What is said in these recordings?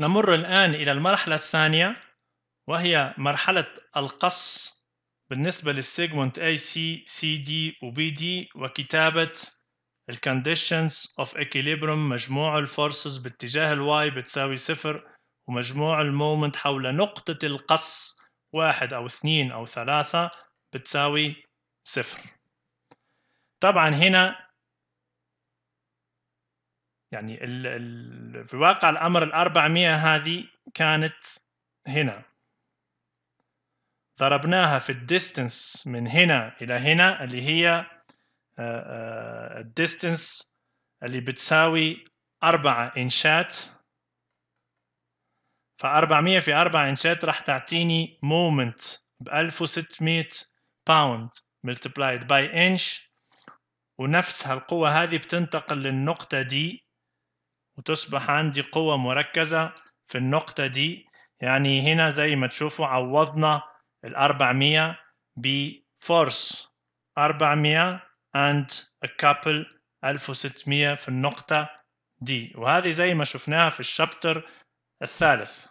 نمر الآن إلى المرحلة الثانية وهي مرحلة القص بالنسبة للسيجمنت سي دي و دي وكتابة الـ conditions of equilibrium مجموع الفورسز باتجاه الواي بتساوي صفر ومجموع المومنت حول نقطة القص واحد أو اثنين أو ثلاثة بتساوي صفر طبعا هنا يعني الـ الـ في واقع الامر ال 400 هذه كانت هنا ضربناها في الديستنس من هنا الى هنا اللي هي آه، آه، الديستنس اللي بتساوي أربعة إنشات ف400 في أربعة إنشات راح تعطيني مومنت ب 1600 باوند multiplied by inch ونفس هالقوة هذه بتنتقل للنقطة دي وتصبح عندي قوة مركزة في النقطة دي يعني هنا زي ما تشوفوا عوضنا ال 400 ب فورس 400 and a couple 1600 في النقطة دي وهذه زي ما شفناها في الشابتر الثالث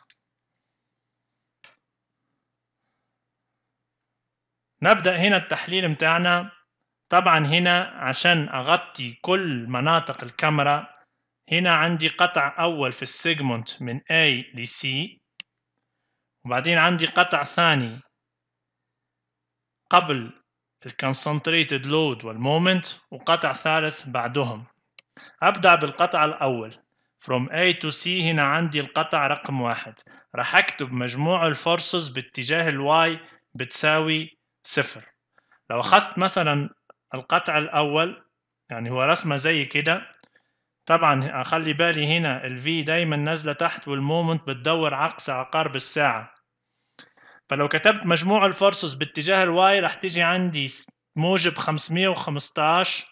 نبدأ هنا التحليل متاعنا طبعا هنا عشان أغطي كل مناطق الكاميرا هنا عندي قطع أول في السيجمنت من A ل C وبعدين عندي قطع ثاني قبل Load والـ والمومنت وقطع ثالث بعدهم أبدأ بالقطع الأول from A to C هنا عندي القطع رقم واحد راح أكتب مجموع الفورسز باتجاه الواي بتساوي صفر لو أخذت مثلا القطع الأول يعني هو رسمة زي كده طبعا اخلي بالي هنا الفي دايما نازله تحت والمومنت بتدور عكس عقارب الساعه فلو كتبت مجموع الفورسز باتجاه الواي راح تيجي عندي موجب 515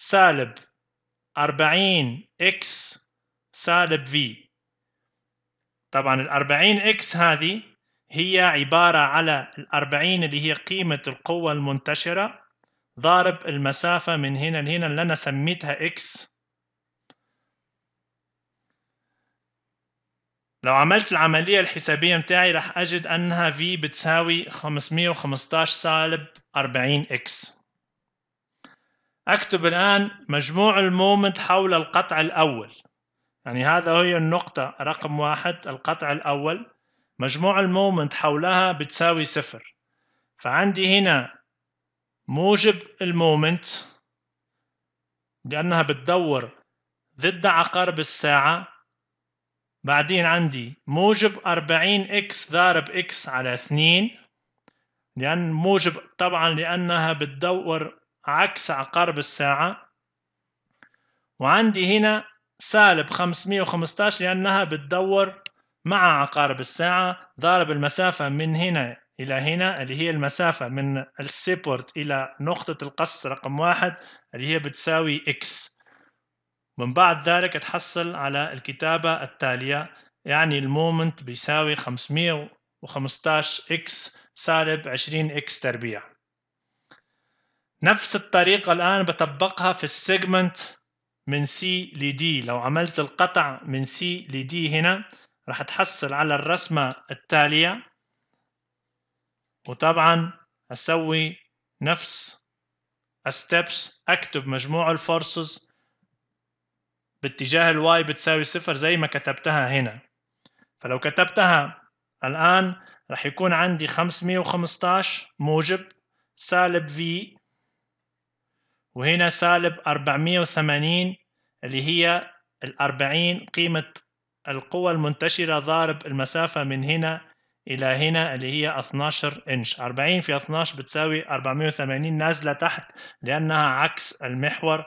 سالب 40 اكس سالب في طبعا ال 40 اكس هذه هي عبارة على ال 40 اللي هي قيمة القوة المنتشرة ضارب المسافة من هنا لهنا اللي أنا سميتها اكس لو عملت العملية الحسابية متاعي رح أجد أنها V بتساوي 515 سالب 40 إكس أكتب الآن مجموع المومنت حول القطع الأول يعني هذا هي النقطة رقم واحد القطع الأول مجموع المومنت حولها بتساوي صفر فعندي هنا موجب المومنت لأنها بتدور ضد عقارب الساعة بعدين عندي موجب 40 اكس ضارب اكس على 2 لأن موجب طبعا لأنها بتدور عكس عقارب الساعة وعندي هنا سالب 515 لأنها بتدور مع عقارب الساعة ضارب المسافة من هنا إلى هنا اللي هي المسافة من السيبورت إلى نقطة القص رقم واحد اللي هي بتساوي إكس من بعد ذلك تحصل على الكتابة التالية يعني المومنت بيساوي 515 اكس سالب 20 اكس تربيع نفس الطريقة الآن بطبقها في السيجمنت من سي لدي لو عملت القطع من سي لدي هنا راح تحصل على الرسمة التالية وطبعا أسوي نفس الستبس أكتب مجموع الفورسز باتجاه الواي بتساوي صفر زي ما كتبتها هنا فلو كتبتها الآن رح يكون عندي 515 موجب سالب في وهنا سالب 480 اللي هي الأربعين قيمة القوة المنتشرة ضارب المسافة من هنا إلى هنا اللي هي 12 إنش 40 في 12 بتساوي 480 نازلة تحت لأنها عكس المحور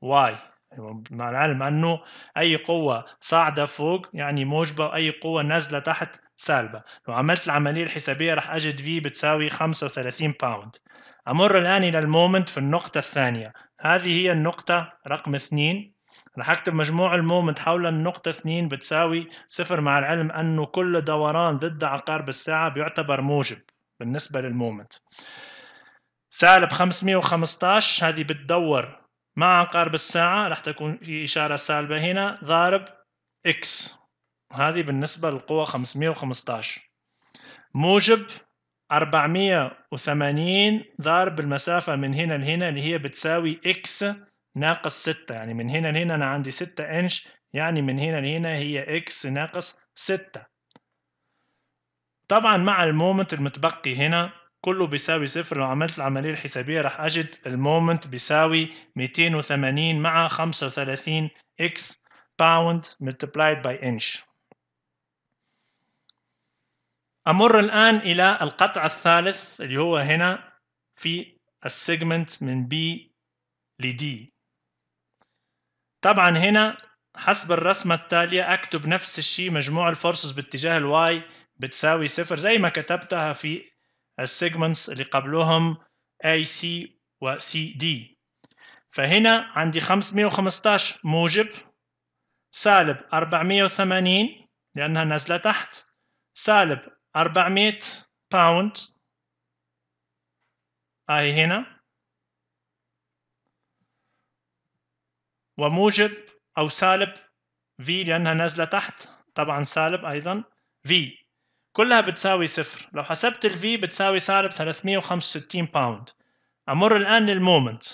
واي أيوة، مع العلم أنه أي قوة صاعدة فوق يعني موجبة وأي قوة نازلة تحت سالبة لو عملت العملية الحسابية راح أجد في بتساوي 35 باوند أمر الآن إلى المومنت في النقطة الثانية هذه هي النقطة رقم اثنين راح أكتب مجموع المومنت حول النقطة اثنين بتساوي صفر مع العلم أنه كل دوران ضد عقارب الساعة بيعتبر موجب بالنسبة للمومنت سالب 515 هذه بتدور مع قارب الساعة راح تكون في إشارة سالبة هنا ضارب X وهذه بالنسبة للقوة 515 موجب 480 ضارب المسافة من هنا لهنا اللي هي بتساوي X ناقص 6 يعني من هنا لهنا أنا عندي 6 إنش يعني من هنا لهنا هي X ناقص 6 طبعا مع المومنت المتبقي هنا كله بيساوي صفر لو عملت العملية الحسابية راح أجد المومنت بيساوي 280 مع 35 إكس باوند ملتبلايد باي إنش أمر الآن إلى القطع الثالث اللي هو هنا في السيجمنت من B ل D طبعا هنا حسب الرسمة التالية أكتب نفس الشيء مجموع الفورسز باتجاه الواي بتساوي صفر زي ما كتبتها في السيجمنتس اللي قبلهم اي و وسي دي فهنا عندي 515 موجب سالب 480 لأنها نزلة تحت سالب 400 باوند أهي هنا وموجب أو سالب V لأنها نزلة تحت طبعا سالب أيضا V كلها بتساوي صفر لو حسبت V بتساوي سالب 365 باوند أمر الآن للمومنت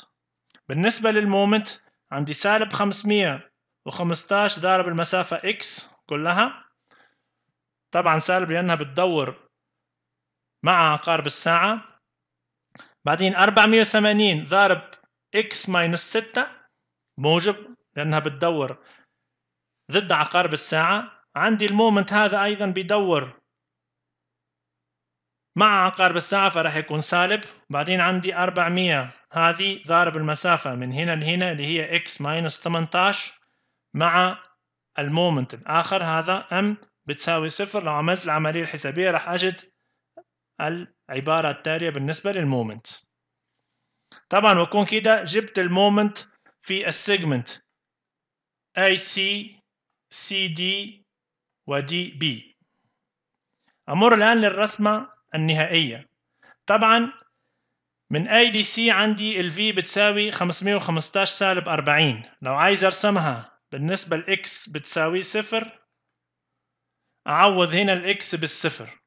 بالنسبة للمومنت عندي سالب 515 ضارب المسافة x كلها طبعا سالب لأنها بتدور مع عقارب الساعة بعدين 480 ضارب x ماينس 6 موجب لأنها بتدور ضد عقارب الساعة عندي المومنت هذا أيضا بيدور مع عقارب الساعة فراح يكون سالب بعدين عندي 400 هذه ضارب المسافة من هنا لهنا اللي هي x ماينس 18 مع المومنت الآخر هذا m بتساوي صفر لو عملت العملية الحسابية راح أجد العبارة التالية بالنسبة للمومنت طبعا وكون كده جبت المومنت في السيجمنت AC CD و DB أمر الآن للرسمة النهائية طبعا من اي دي سي عندي ال v بتساوي 515 سالب 40 لو عايز ارسمها بالنسبة ل x بتساوي صفر أعوض هنا ال x بالصفر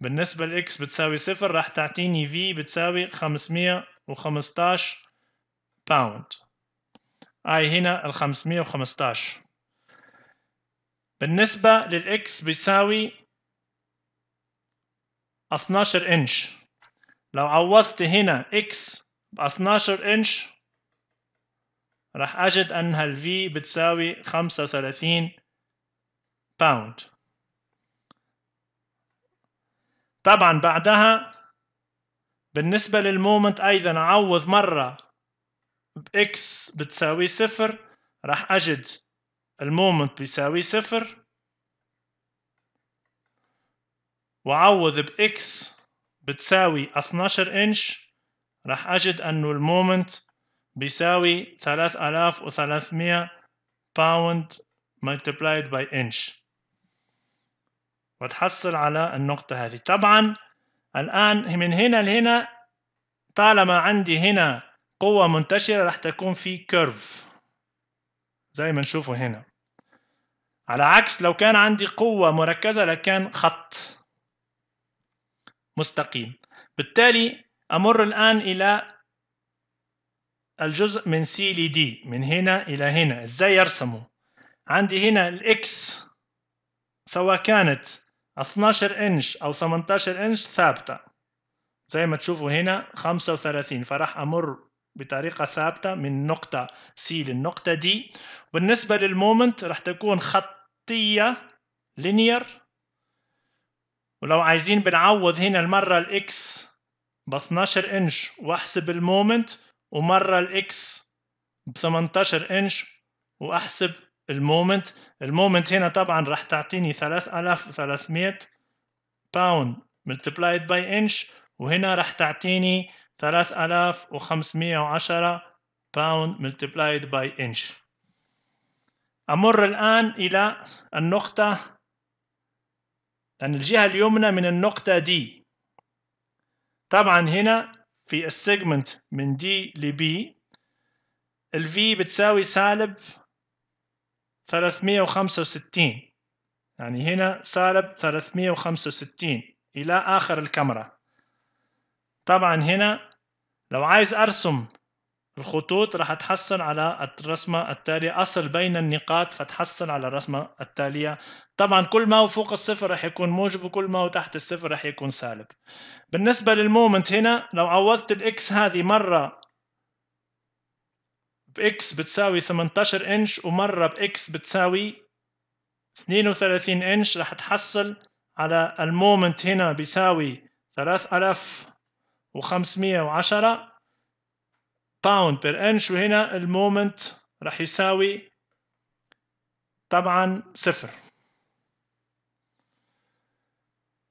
بالنسبة ل x بتساوي صفر راح تعطيني v بتساوي 515 باوند اي هنا ال 515 بالنسبة لل x بيساوي 12 انش لو عوضت هنا اكس ب 12 انش راح اجد ان انها V بتساوي 35 باوند طبعا بعدها بالنسبة للمومنت ايضا اعوض مرة ب x بتساوي صفر راح اجد المومنت بيساوي صفر وعوض بإكس بتساوي 12 إنش راح أجد أنه المومنت بيساوي 3300 باوند ملتبلايد باي انش وتحصل على النقطة هذه طبعا الآن من هنا لهنا طالما عندي هنا قوة منتشرة راح تكون في كيرف زي ما نشوفه هنا على عكس لو كان عندي قوة مركزة لكان خط مستقيم بالتالي أمر الآن إلى الجزء من سي لدي من هنا إلى هنا إزاي يرسموا عندي هنا الإكس سواء كانت 12 إنش أو 18 إنش ثابتة زي ما تشوفوا هنا 35 فراح أمر بطريقة ثابتة من نقطة سي للنقطة دي بالنسبة للمومنت راح تكون خطية لينير ولو عايزين بنعوض هنا المرة الاكس ب 12 انش واحسب المومنت ومرة الاكس ب 18 انش واحسب المومنت المومنت هنا طبعا راح تعطيني 3300 باوند ملتبلايد باي إنش وهنا راح تعطيني 3510 باوند ملتبلايد باي إنش أمر الآن إلى النقطة لأن الجهة اليمنى من النقطة D طبعا هنا في السيجمنت من D ل B ال V بتساوي سالب 365 يعني هنا سالب 365 إلى آخر الكاميرا طبعا هنا لو عايز أرسم الخطوط راح تحصل على الرسمة التالية أصل بين النقاط فتحصل على الرسمة التالية طبعا كل ما هو فوق الصفر راح يكون موجب وكل ما هو تحت الصفر راح يكون سالب بالنسبة للمومنت هنا لو عوضت الإكس هذه مرة بإكس بتساوي 18 إنش ومرة بإكس بتساوي 32 إنش راح تحصل على المومنت هنا بيساوي 3510 باوند بير انش وهنا المومنت راح يساوي طبعا صفر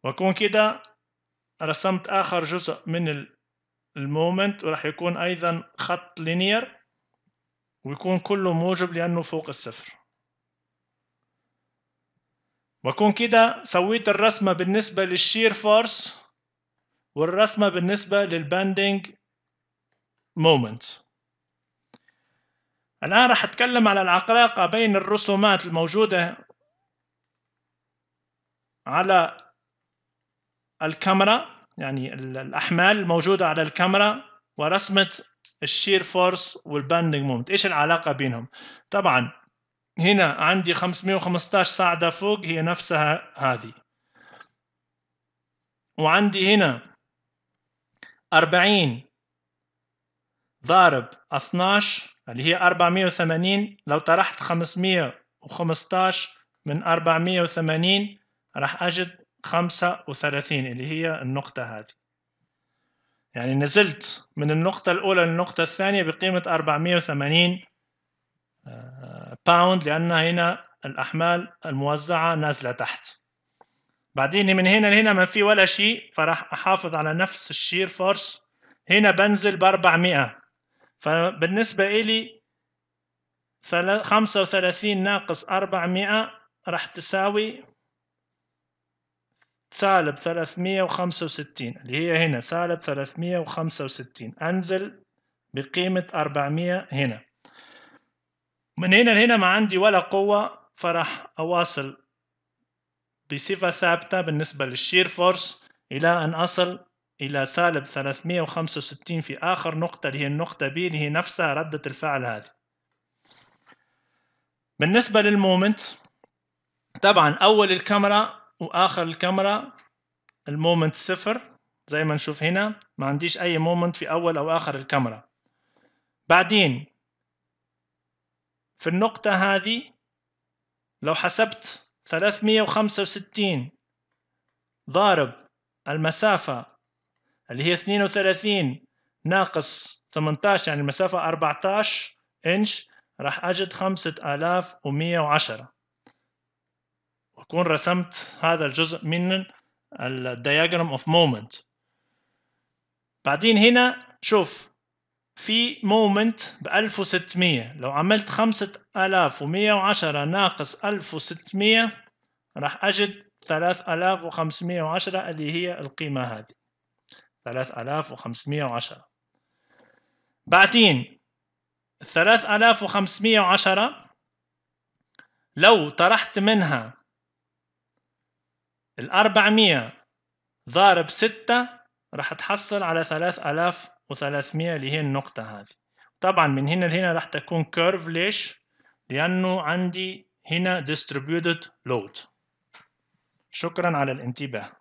واكون كده رسمت اخر جزء من المومنت وراح يكون ايضا خط لينير ويكون كله موجب لانه فوق الصفر واكون كده سويت الرسمة بالنسبة للشير فورس والرسمة بالنسبة للباندنج مومنت الآن راح أتكلم على العقلاقة بين الرسومات الموجودة على الكاميرا يعني الأحمال الموجودة على الكاميرا ورسمة الشير فورس والباندنج مومنت إيش العلاقة بينهم طبعا هنا عندي 515 ساعدة فوق هي نفسها هذه وعندي هنا 40 ضارب 12 اللي هي 480 لو طرحت 515 من 480 راح أجد 35 اللي هي النقطة هذه يعني نزلت من النقطة الأولى للنقطة الثانية بقيمة 480 باوند آه، لأن هنا الأحمال الموزعة نازلة تحت بعدين من هنا لهنا ما في ولا شيء فراح أحافظ على نفس الشير فورس هنا بنزل ب 400 فبالنسبة إلي خمسة وثلاثين ناقص أربعمائة راح تساوي سالب ثلاثمية وخمسة وستين اللي هي هنا سالب ثلاثمية وخمسة وستين أنزل بقيمة أربعمائة هنا من هنا لهنا ما عندي ولا قوة فراح أواصل بصفة ثابتة بالنسبة للشير فورس إلى أن أصل إلى سالب 365 في آخر نقطة اللي هي النقطة B اللي هي نفسها ردة الفعل هذه بالنسبة للمومنت طبعا أول الكاميرا وآخر الكاميرا المومنت صفر زي ما نشوف هنا ما عنديش أي مومنت في أول أو آخر الكاميرا بعدين في النقطة هذه لو حسبت 365 ضارب المسافة اللي هي 32 ناقص 18 يعني المسافة 14 إنش راح أجد 5110 وأكون رسمت هذا الجزء من الـ Diagram of Moment بعدين هنا شوف في مومنت ب 1600 لو عملت 5110 ناقص 1600 راح أجد 3510 اللي هي القيمة هذه 3510 بعدين 3510 لو طرحت منها ال 400 ضارب 6 راح تحصل على 3300 اللي هي النقطة هذه طبعا من هنا لهنا راح تكون كيرف ليش؟ لأنه عندي هنا distributed load شكرا على الانتباه